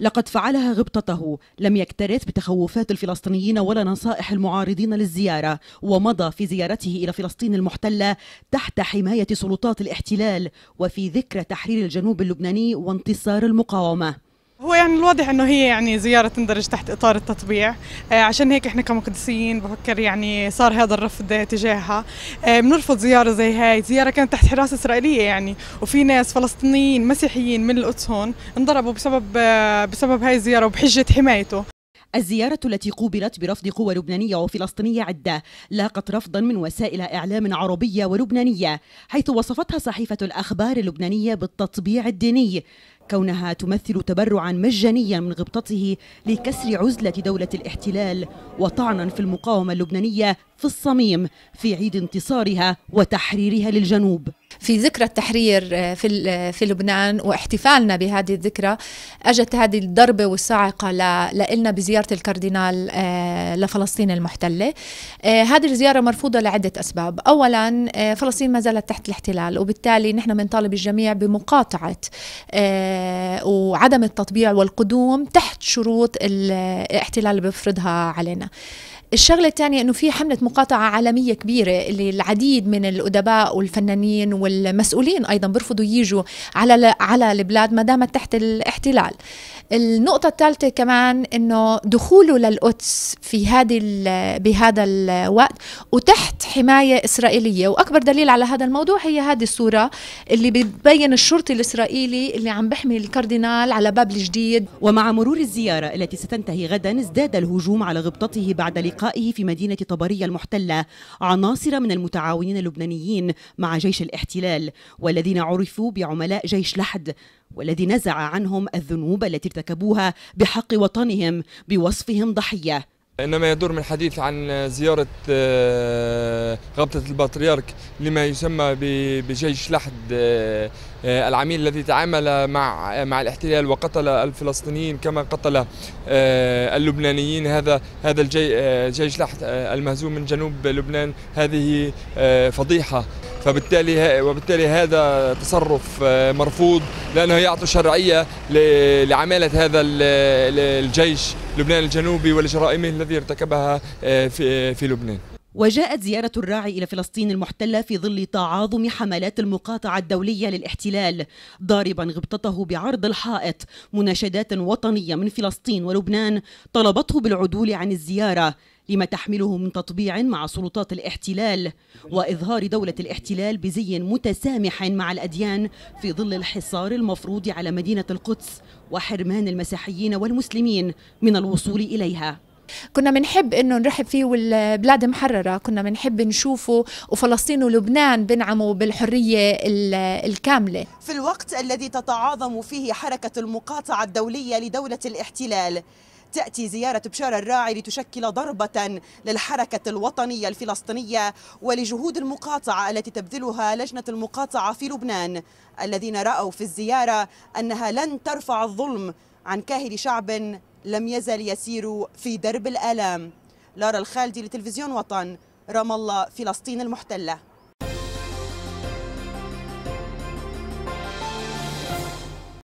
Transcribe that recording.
لقد فعلها غبطته لم يكترث بتخوفات الفلسطينيين ولا نصائح المعارضين للزيارة ومضى في زيارته إلى فلسطين المحتلة تحت حماية سلطات الاحتلال وفي ذكرى تحرير الجنوب اللبناني وانتصار المقاومة هو يعني الواضح انه هي يعني زياره تندرج تحت اطار التطبيع آه، عشان هيك احنا كمقدسيين بفكر يعني صار هذا الرفض تجاهها آه، بنرفض زياره زي هاي زياره كانت تحت حراسه اسرائيليه يعني وفي ناس فلسطينيين مسيحيين من القدس هون انضربوا بسبب آه، بسبب هاي الزياره وبحجه حمايته الزيارة التي قوبلت برفض قوى لبنانية وفلسطينية عدة لاقت رفضا من وسائل إعلام عربية ولبنانية حيث وصفتها صحيفة الأخبار اللبنانية بالتطبيع الديني كونها تمثل تبرعا مجانيا من غبطته لكسر عزلة دولة الاحتلال وطعنا في المقاومة اللبنانية في الصميم في عيد انتصارها وتحريرها للجنوب في ذكرى التحرير آه، في آه، في لبنان واحتفالنا بهذه الذكرى اجت هذه الضربه والصاعقه لنا بزياره الكاردينال آه، لفلسطين المحتله هذه الزياره مرفوضه لعده اسباب اولا فلسطين ما زالت تحت الاحتلال وبالتالي نحن بنطالب الجميع بمقاطعه وعدم التطبيع والقدوم تحت شروط الاحتلال اللي بيفرضها علينا الشغله الثانيه انه في حمله مقاطعه عالميه كبيره اللي العديد من الادباء والفنانين والمسؤولين ايضا بيرفضوا يجوا على على البلاد ما دامت تحت الاحتلال النقطة الثالثة كمان انه دخوله للقدس في هذه بهذا الوقت وتحت حماية اسرائيلية واكبر دليل على هذا الموضوع هي هذه الصورة اللي بتبين الشرطي الاسرائيلي اللي عم بحمي الكاردينال على باب الجديد ومع مرور الزيارة التي ستنتهي غدا ازداد الهجوم على غبطته بعد لقاء لقائه في مدينة طبرية المحتلة عناصر من المتعاونين اللبنانيين مع جيش الاحتلال والذين عرفوا بعملاء جيش لحد والذي نزع عنهم الذنوب التي ارتكبوها بحق وطنهم بوصفهم ضحيه إنما يدور من الحديث عن زيارة غبطة آه، البطريرك لما يسمى بجيش لحد آه، العميل الذي تعامل مع مع الاحتلال وقتل الفلسطينيين كما قتل آه، اللبنانيين هذا هذا الجيش لحد المهزوم من جنوب لبنان هذه فضيحة فبالتالي وبالتالي هذا تصرف آه، مرفوض لانه يعطي شرعيه لعماله هذا الجيش لبنان الجنوبي ولجرائمه الذي ارتكبها آه، في في لبنان وجاءت زيارة الراعي إلى فلسطين المحتلة في ظل تعاظم حملات المقاطعة الدولية للاحتلال ضاربا غبطته بعرض الحائط مناشدات وطنية من فلسطين ولبنان طلبته بالعدول عن الزيارة لما تحمله من تطبيع مع سلطات الاحتلال وإظهار دولة الاحتلال بزي متسامح مع الأديان في ظل الحصار المفروض على مدينة القدس وحرمان المسيحيين والمسلمين من الوصول إليها كنا بنحب انه نرحب فيه والبلاد محرره كنا بنحب نشوفه وفلسطين ولبنان بنعموا بالحريه الكامله في الوقت الذي تتعاظم فيه حركه المقاطعه الدوليه لدوله الاحتلال تأتي زيارة بشار الراعي لتشكل ضربة للحركة الوطنية الفلسطينية ولجهود المقاطعة التي تبذلها لجنة المقاطعة في لبنان الذين رأوا في الزيارة أنها لن ترفع الظلم عن كاهل شعب لم يزل يسير في درب الآلام لارا الخالدي لتلفزيون وطن رام الله فلسطين المحتله